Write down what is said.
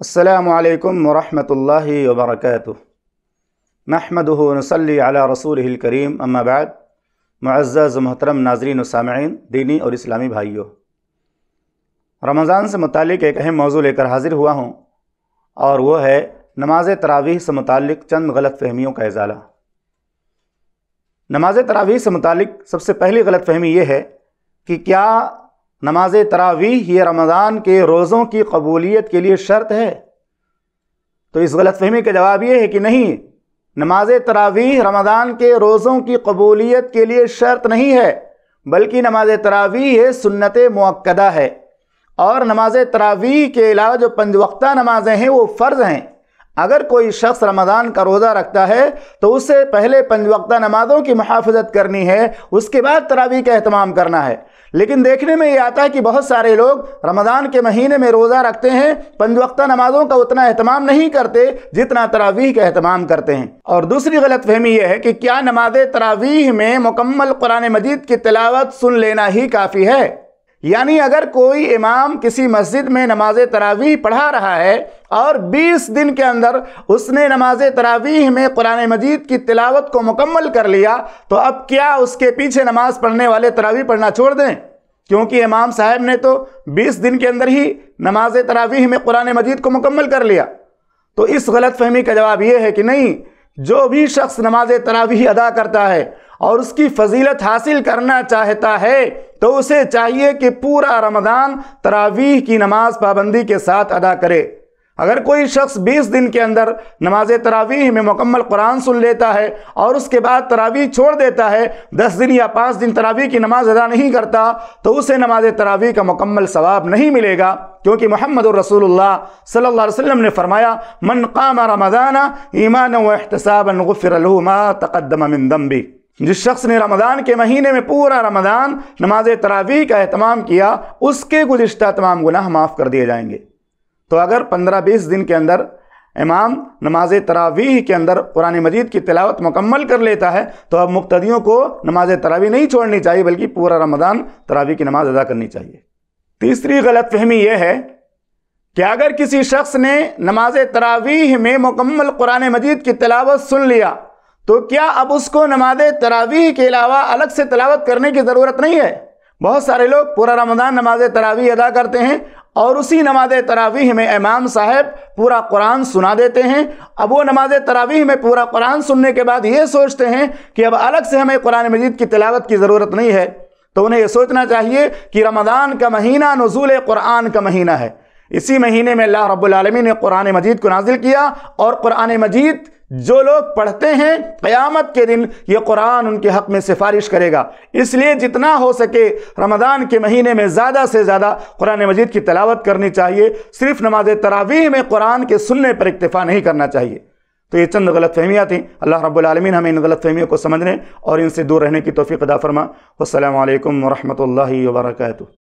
असलकम वरहमल वबरक महमदनसली रसूल करीम अम्माबाद मज़्ज़ मोहतरम नाजरीन सामीन दीनी और इस्लामी भाइयों रमज़ान से मुतक एक अहम मौजू लेकर हाजिर हुआ हूँ और वह है नमाज तरावीह से मुतक चंद गलत फहमियों का इजाला नमाज तरावीह से मुतक सबसे पहली गलत फहमी ये है कि क्या नमाज तरावी ये रमज़ान के रोज़ों की कबूलियत के लिए शर्त है तो इस गलतफहमी का जवाब ये है कि नहीं नमाज तरावी रमज़ान के रोज़ों की कबूलियत के लिए शर्त नहीं है बल्कि नमाज तरावी ये सुन्नत मक्दा है और नमाज तरावी के अलावा जो पंज वक्ता नमाज़ें हैं वो फ़र्ज़ हैं अगर कोई शख्स रमज़ान का रोज़ा रखता है तो उससे पहले पंज वक्ता नमाज़ों की मुहाफजत करनी है उसके बाद तरावी का अहतमाम करना है लेकिन देखने में ये आता है कि बहुत सारे लोग रमज़ान के महीने में रोज़ा रखते हैं पंज वक्ता नमाज़ों का उतना अहतमाम नहीं करते जितना तरावीह का अहतमाम करते हैं और दूसरी गलत फहमी यह है कि क्या नमाज तरावीह में मुकम्मल कुरान मजीद की तिलावत सुन लेना ही काफ़ी है यानी अगर कोई इमाम किसी मस्जिद में नमाज तरावीह पढ़ा रहा है और 20 दिन के अंदर उसने नमाज तरावीह में कुरान मजीद की तिलावत को मुकम्मल कर लिया तो अब क्या उसके पीछे नमाज पढ़ने वाले तरावी पढ़ना छोड़ दें क्योंकि इमाम साहब ने तो 20 दिन के अंदर ही नमाज तरावीह में कुरान मजीद को मुकम्मल कर लिया तो इस गलत फहमी का जवाब ये है कि नहीं जो भी शख्स नमाज तरावीह अदा करता है और उसकी फजीलत हासिल करना चाहता है तो उसे चाहिए कि पूरा रमदान तरावीह की नमाज़ पाबंदी के साथ अदा करे अगर कोई शख्स 20 दिन के अंदर नमाज तरावीह में मुकम्मल कुरान सुन लेता है और उसके बाद तरावीह छोड़ देता है 10 दिन या 5 दिन तरावीह की नमाज अदा नहीं करता तो उसे नमाज तरावीह का मुकम्मल सवाब नहीं मिलेगा क्योंकि मोहम्मद रसूलुल्लाह सल्लल्लाहु अलैहि वसल्लम ने फरमाया मन काम रमज़ाना ईमान वहतसाबन गफ़िरमा तकदम मिन जिस शख्स ने रमज़ान के महीने में पूरा रमज़ान नमाज तरावीह का अहतमाम किया उसके गुज्त तमाम गुनाह माफ़ कर दिए जाएंगे तो अगर पंद्रह बीस दिन के अंदर इमाम नमाज तरावीह के अंदर कुरान मजीद की तिलावत मुकम्मल कर लेता है तो अब मुख्तियों को नमाज तरावी नहीं छोड़नी चाहिए बल्कि पूरा रमदान तरावी की नमाज अदा करनी चाहिए तीसरी गलत फहमी यह है कि अगर किसी शख्स ने नमाज तरावीह में मुकम्मल कुरान मजीद की तिलावत सुन लिया तो क्या अब उसको नमाज तरावीह के अलावा अलग से तलावत करने की ज़रूरत नहीं है बहुत सारे लोग पूरा रमदान नमाज तरावी अदा करते हैं और उसी नमाज तरावीह में इमाम साहब पूरा कुरान सुना देते हैं अब वो नमाज तरावीह में पूरा कुरान सुनने के बाद ये सोचते हैं कि अब अलग से हमें कुरान मजीद की तिलावत की ज़रूरत नहीं है तो उन्हें यह सोचना चाहिए कि रमज़ान का महीना नज़ुल कुरान का महीना है इसी महीने में अल्लाह रब्बुल रबालमीन ने कुरान मजीद को नाजिल किया और कुरान मजीद जो लोग पढ़ते हैं क़यामत के दिन ये कुरान उनके हक़ में सिफारिश करेगा इसलिए जितना हो सके रमज़ान के महीने में ज़्यादा से ज़्यादा कुरान मजीद की तलावत करनी चाहिए सिर्फ नमाज तरावीह में कुरान के सुनने पर इतफ़ा नहीं करना चाहिए तो ये चंद गलत फहमियाँ थी अल्लाह रब्लमिन हमें इन गलत फहमियों को समझने और इनसे दूर रहने की तोफ़ी अदा फरमा वसलम वरहमल वर्का